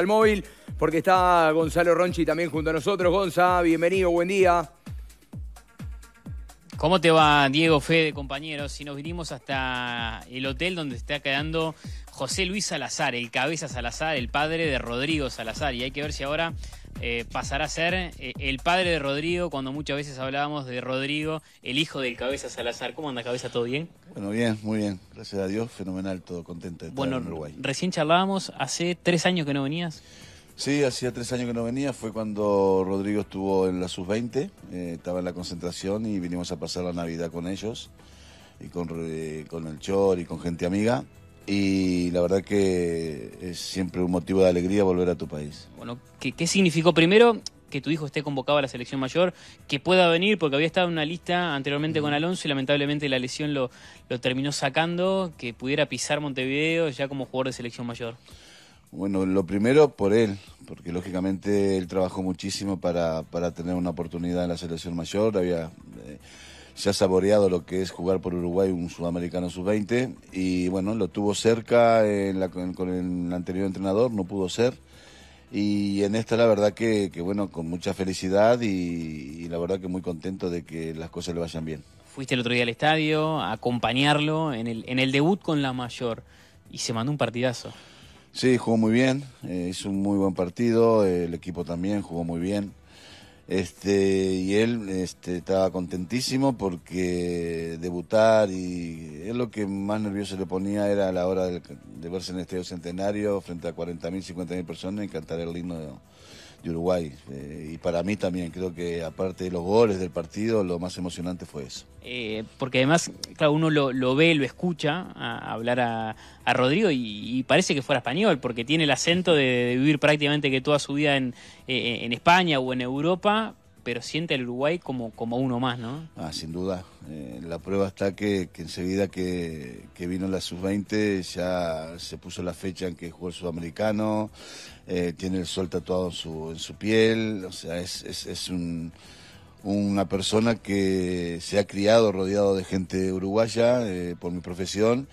al móvil porque está Gonzalo Ronchi también junto a nosotros. Gonza, bienvenido, buen día. ¿Cómo te va, Diego, Fede, compañeros? Si nos vinimos hasta el hotel donde está quedando José Luis Salazar, el cabeza Salazar, el padre de Rodrigo Salazar. Y hay que ver si ahora eh, pasará a ser eh, el padre de Rodrigo, cuando muchas veces hablábamos de Rodrigo, el hijo del cabeza Salazar. ¿Cómo anda cabeza? ¿Todo bien? Bueno, bien, muy bien. Gracias a Dios, fenomenal, todo contento de estar bueno, en Uruguay. Recién charlábamos, hace tres años que no venías. Sí, hacía tres años que no venía, fue cuando Rodrigo estuvo en la sub-20, eh, estaba en la concentración y vinimos a pasar la Navidad con ellos, y con el Chor y con gente amiga y la verdad que es siempre un motivo de alegría volver a tu país. Bueno, ¿qué, significó primero que tu hijo esté convocado a la selección mayor, que pueda venir, porque había estado en una lista anteriormente con Alonso y lamentablemente la lesión lo, terminó sacando, que pudiera pisar Montevideo ya como jugador de selección mayor? Bueno, lo primero por él, porque lógicamente él trabajó muchísimo para, tener una oportunidad en la selección mayor, había... Eh, se ha saboreado lo que es jugar por Uruguay un sudamericano sub-20 y bueno, lo tuvo cerca con el anterior entrenador, no pudo ser. Y en esta la verdad que, bueno, con mucha felicidad y, la verdad que muy contento de que las cosas le vayan bien. Fuiste el otro día al estadio a acompañarlo en el, debut con la mayor y se mandó un partidazo. Sí, jugó muy bien, eh, hizo un muy buen partido, el equipo también jugó muy bien. Este, y él este, estaba contentísimo porque debutar y él lo que más nervioso le ponía era la hora de, verse en este Estadio Centenario frente a 40.000, 50.000 personas y cantar el himno de Uruguay. Eh, y para mí también, creo que aparte de los goles del partido, lo más emocionante fue eso. Eh, porque además, claro, uno lo, ve, lo escucha hablar a, Rodrigo y, parece que fuera español, porque tiene el acento de, vivir prácticamente que toda su vida en, eh, en España o en Europa, pero siente el Uruguay como, como uno más, ¿no? Ah, sin duda. Eh, la prueba está que, enseguida que, vino la sub-20 ya se puso la fecha en que jugó el sudamericano, eh, tiene el sol tatuado en su, piel, o sea, es, una persona que se ha criado rodeado de gente uruguaya eh, por mi profesión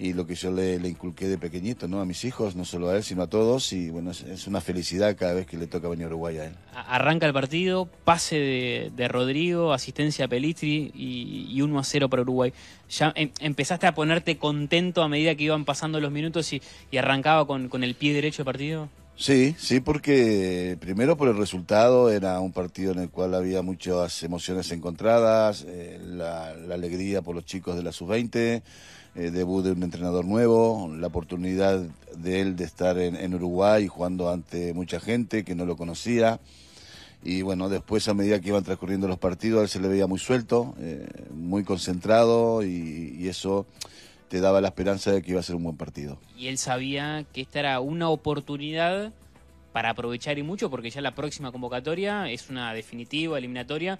y lo que yo le, inculqué de pequeñito, ¿no? A mis hijos, no solo a él, sino a todos. Y bueno, es, una felicidad cada vez que le toca venir a Uruguay a él. Arranca el partido, pase de, de Rodrigo, asistencia a Pelitri y, y, 1 a 0 para Uruguay. Ya em, empezaste a ponerte contento a medida que iban pasando los minutos y, arrancaba con, con el pie derecho el partido. Sí, sí, porque primero por el resultado, era un partido en el cual había muchas emociones encontradas, eh, la, la, alegría por los chicos de la sub-20, eh, debut de un entrenador nuevo, la oportunidad de él de estar en, Uruguay jugando ante mucha gente que no lo conocía. Y bueno, después a medida que iban transcurriendo los partidos, él se le veía muy suelto, eh, muy concentrado y eso te daba la esperanza de que iba a ser un buen partido. Y él sabía que esta era una oportunidad para aprovechar y mucho, porque ya la próxima convocatoria es una definitiva, eliminatoria,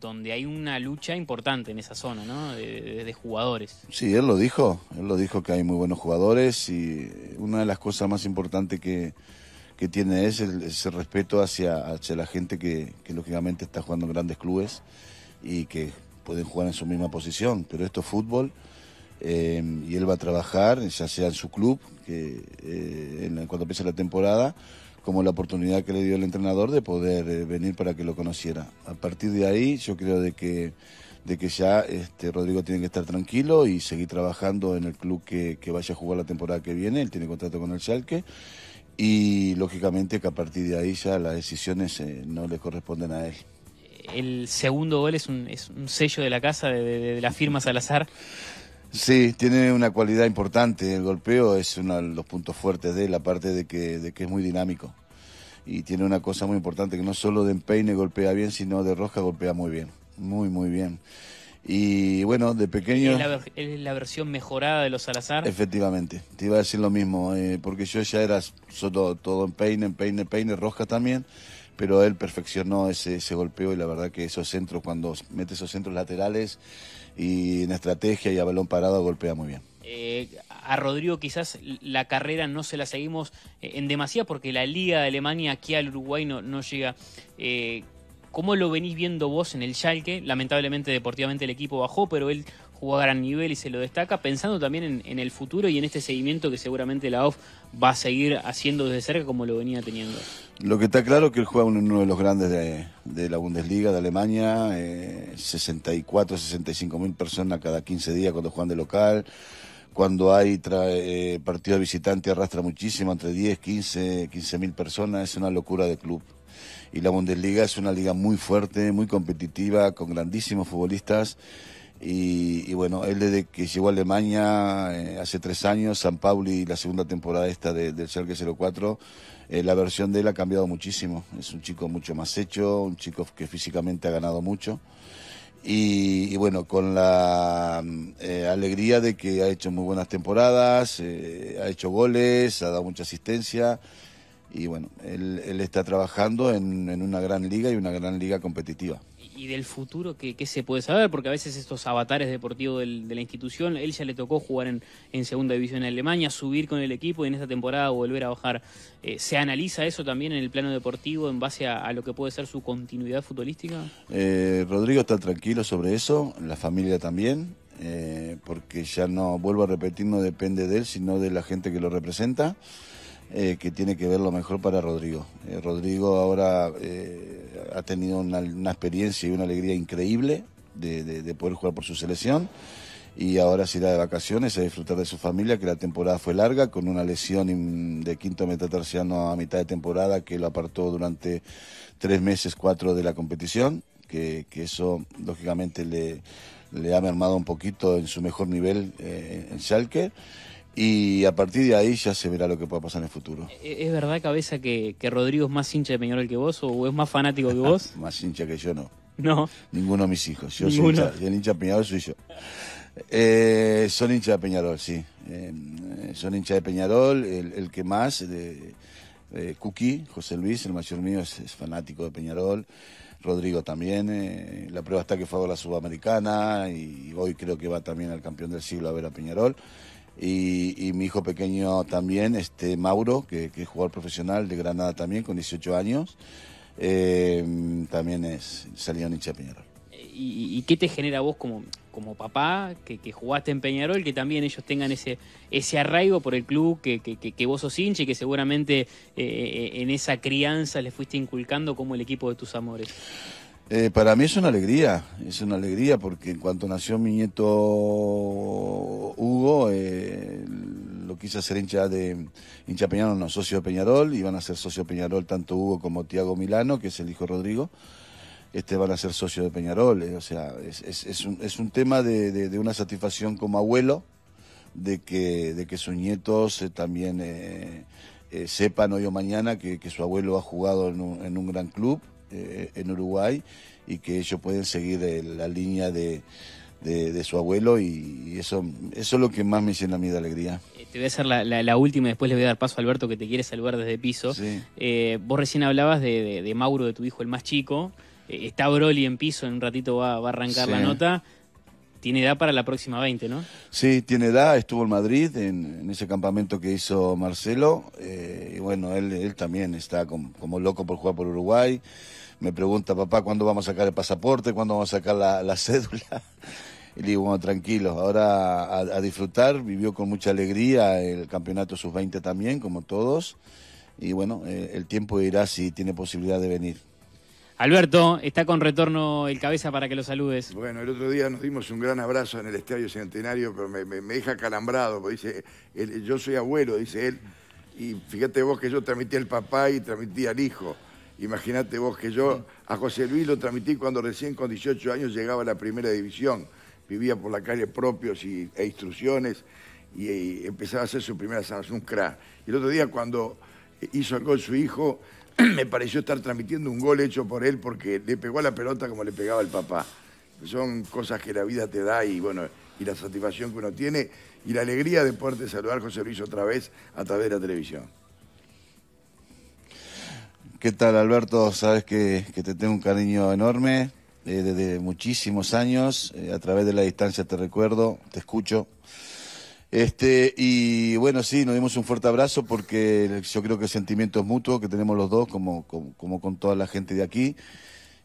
donde hay una lucha importante en esa zona, ¿no? De, jugadores. Sí, él lo dijo, él lo dijo que hay muy buenos jugadores y eh, una de las cosas más importantes que, tiene es el, ese respeto hacia, la gente que, que, lógicamente está jugando en grandes clubes y que pueden jugar en su misma posición, pero esto es fútbol. Eh, y él va a trabajar, ya sea en su club, que eh, en, cuando empiece la temporada, como la oportunidad que le dio el entrenador de poder eh, venir para que lo conociera. A partir de ahí yo creo de que, de que ya este, Rodrigo tiene que estar tranquilo y seguir trabajando en el club que, vaya a jugar la temporada que viene, él tiene contrato con el Schalke y lógicamente que a partir de ahí ya las decisiones eh, no le corresponden a él. El segundo gol es un, es un sello de la casa, de, de la firma Salazar. Sí, tiene una cualidad importante. El golpeo es uno de los puntos fuertes de él, aparte de que, de que es muy dinámico. Y tiene una cosa muy importante, que no solo de empeine golpea bien, sino de rosca golpea muy bien. Muy, muy bien. Y bueno, de pequeño... ¿Es la, versión mejorada de los Salazar? Efectivamente, te iba a decir lo mismo, eh, porque yo ya era solo todo empeine, empeine, empeine, rosca también pero él perfeccionó ese, golpeo y la verdad que esos centros, cuando mete esos centros laterales y en estrategia y a balón parado, golpea muy bien. Eh, a Rodrigo quizás la carrera no se la seguimos eh, en demasía porque la Liga de Alemania aquí al Uruguay no, llega. Eh, ¿Cómo lo venís viendo vos en el Schalke? Lamentablemente deportivamente el equipo bajó, pero él jugó a gran nivel y se lo destaca, pensando también en, el futuro y en este seguimiento que seguramente la OF va a seguir haciendo desde cerca como lo venía teniendo. Lo que está claro es que él juega uno de los grandes de, la Bundesliga de Alemania, 64, eh, 65 mil personas cada 15 días cuando juegan de local. Cuando hay eh, partido visitante arrastra muchísimo, entre 10, 15, 15 mil personas, es una locura de club y la Bundesliga es una liga muy fuerte, muy competitiva, con grandísimos futbolistas y, bueno, él desde que llegó a Alemania eh, hace tres años, San Pauli, la segunda temporada esta del Schalke 04, eh, la versión de él ha cambiado muchísimo. Es un chico mucho más hecho, un chico que físicamente ha ganado mucho. Y, bueno, con la eh, alegría de que ha hecho muy buenas temporadas, ha hecho goles, ha dado mucha asistencia. Y bueno, él, está trabajando en una gran liga y una gran liga competitiva y del futuro ¿qué, se puede saber, porque a veces estos avatares deportivos de la institución, él ya le tocó jugar en, en, segunda división en Alemania, subir con el equipo y en esta temporada volver a bajar. Eh, ¿Se analiza eso también en el plano deportivo en base a, lo que puede ser su continuidad futbolística? Eh, Rodrigo está tranquilo sobre eso, la familia también. Eh, porque ya no, vuelvo a repetir, no depende de él, sino de la gente que lo representa. Eh, que tiene que ver lo mejor para Rodrigo. Eh, Rodrigo ahora eh, ha tenido una, experiencia y una alegría increíble de, poder jugar por su selección y ahora se irá de vacaciones a disfrutar de su familia, que la temporada fue larga, con una lesión de quinto metatarsiano a mitad de temporada que lo apartó durante tres meses, cuatro de la competición, que, eso lógicamente le, le ha mermado un poquito en su mejor nivel en Schalke y a partir de ahí ya se verá lo que pueda pasar en el futuro. ¿E-, e-, ¿Es verdad, cabeza, que, que Rodrigo es más hincha de Peñarol que vos o es más fanático que vos? más hincha que yo no. No. Ninguno de mis hijos. Yo soy hincha, el hincha de Peñarol soy yo. Eh, son hincha de Peñarol, sí. Eh, son hincha de Peñarol, el, que más, de, eh, Cookie, José Luis, el mayor mío, es, fanático de Peñarol. Rodrigo también. la prueba está que fue a la Subamericana. y hoy creo que va también al campeón del siglo a ver a Peñarol. Y, mi hijo pequeño también, este Mauro, que, es jugador profesional de Granada también, con 18 años, em, también es salió hincha de Peñarol. ¿Y, qué te genera vos como, como papá, que, jugaste en Peñarol, que también ellos tengan ese, ese arraigo por el club que, vos sos hincha y que seguramente eh, eh, en esa crianza le fuiste inculcando como el equipo de tus amores? Eh, para mí es una alegría, es una alegría porque en cuanto nació mi nieto Hugo, eh, lo quise hacer hincha de hincha Peñarol, no, socio de Peñarol, Iban a ser socio de Peñarol tanto Hugo como Tiago Milano, que es el hijo Rodrigo, este van a ser socio de Peñarol, eh, o sea, es, un, es un, tema de, una satisfacción como abuelo de que, de que sus nietos también sepan hoy o mañana que, su abuelo ha jugado en en un gran club eh, en Uruguay y que ellos pueden seguir la línea de, su abuelo y, eso, eso es lo que más me llena a mí de alegría. Eh, te voy a hacer la, última y después le voy a dar paso a Alberto que te quiere saludar desde piso. Eh, vos recién hablabas de, Mauro, de tu hijo el más chico. está Broly en piso, en un ratito va, a arrancar la nota tiene edad para la próxima 20, ¿no? Sí, tiene edad, estuvo en Madrid, en, ese campamento que hizo Marcelo, eh, y bueno, él, también está como, loco por jugar por Uruguay, me pregunta, papá, ¿cuándo vamos a sacar el pasaporte? ¿Cuándo vamos a sacar la, cédula? Y le digo, bueno, tranquilo, ahora a, disfrutar, vivió con mucha alegría el campeonato sus 20 también, como todos, y bueno, eh, el tiempo irá si tiene posibilidad de venir. Alberto, está con retorno el cabeza para que lo saludes. Bueno, el otro día nos dimos un gran abrazo en el Estadio Centenario, pero me, deja calambrado, porque dice, yo soy abuelo, dice él, y fíjate vos que yo transmití al papá y transmití al hijo. Imagínate vos que yo a José Luis lo transmití cuando recién con 18 años llegaba a la primera división. Vivía por la calle propios e instrucciones y, empezaba a hacer su primera un crack. Y el otro día cuando hizo el gol su hijo, me pareció estar transmitiendo un gol hecho por él porque le pegó a la pelota como le pegaba el papá. Son cosas que la vida te da y bueno, y la satisfacción que uno tiene y la alegría de poderte saludar, José Luis, otra vez a través de la televisión. ¿Qué tal, Alberto? Sabes que, te tengo un cariño enorme eh, desde muchísimos años. Eh, a través de la distancia te recuerdo, te escucho. Este, y bueno, sí, nos dimos un fuerte abrazo porque yo creo que el sentimiento es mutuo que tenemos los dos, como, como, con toda la gente de aquí.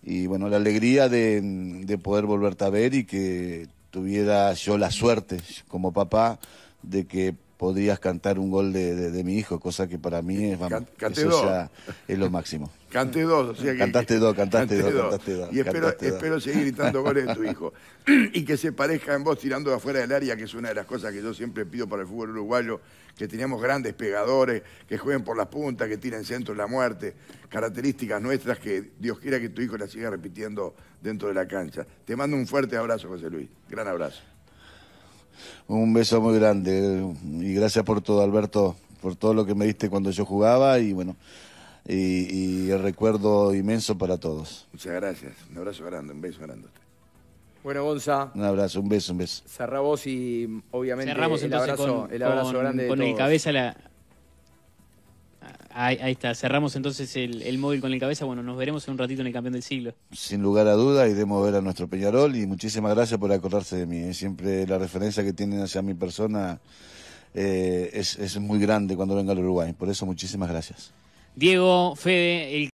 Y bueno, la alegría de, de poder volverte a ver y que tuviera yo la suerte como papá de que podrías cantar un gol de, mi hijo, cosa que para mí es, lo máximo. Canté dos, o Cantaste dos, cantaste, dos, Y espero, seguir gritando goles de tu hijo. y que se parezca en vos tirando de afuera del área, que es una de las cosas que yo siempre pido para el fútbol uruguayo, que teníamos grandes pegadores, que jueguen por las puntas, que tiren en la muerte, características nuestras que Dios quiera que tu hijo las siga repitiendo dentro de la cancha. Te mando un fuerte abrazo, José Luis. Gran abrazo. Un beso muy grande eh, y gracias por todo, Alberto, por todo lo que me diste cuando yo jugaba y bueno, y, el recuerdo inmenso para todos. Muchas gracias, un abrazo grande, un beso grande. Bueno, Gonza. Un abrazo, un beso, un beso. Cerramos y obviamente Cerramos el abrazo, el abrazo grande. Con de todos. cabeza Ahí, está, cerramos entonces el, móvil con la cabeza. Bueno, nos veremos en un ratito en el campeón del siglo. Sin lugar a duda, iremos a ver a nuestro Peñarol y muchísimas gracias por acordarse de mí. ¿eh? Siempre la referencia que tienen hacia mi persona eh, es, es muy grande cuando venga al Uruguay. Por eso, muchísimas gracias. Diego, Fede, el